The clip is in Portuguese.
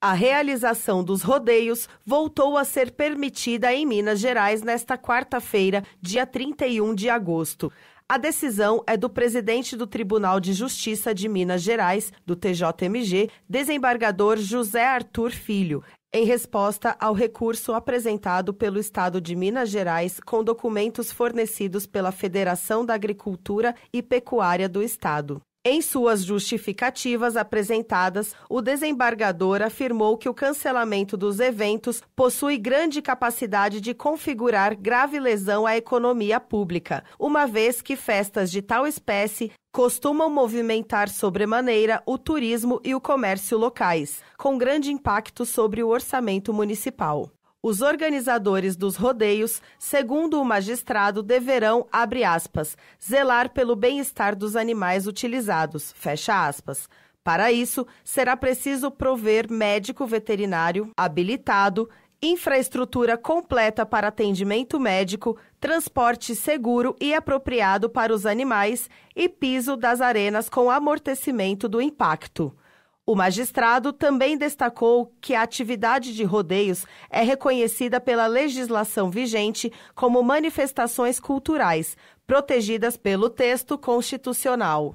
A realização dos rodeios voltou a ser permitida em Minas Gerais nesta quarta-feira, dia 31 de agosto. A decisão é do presidente do Tribunal de Justiça de Minas Gerais, do TJMG, desembargador José Arthur Filho. Em resposta ao recurso apresentado pelo Estado de Minas Gerais com documentos fornecidos pela Federação da Agricultura e Pecuária do Estado. Em suas justificativas apresentadas, o desembargador afirmou que o cancelamento dos eventos possui grande capacidade de configurar grave lesão à economia pública, uma vez que festas de tal espécie costumam movimentar sobremaneira o turismo e o comércio locais, com grande impacto sobre o orçamento municipal. Os organizadores dos rodeios, segundo o magistrado, deverão, abre aspas, zelar pelo bem-estar dos animais utilizados, fecha aspas. Para isso, será preciso prover médico veterinário habilitado, infraestrutura completa para atendimento médico, transporte seguro e apropriado para os animais e piso das arenas com amortecimento do impacto. O magistrado também destacou que a atividade de rodeios é reconhecida pela legislação vigente como manifestações culturais, protegidas pelo texto constitucional.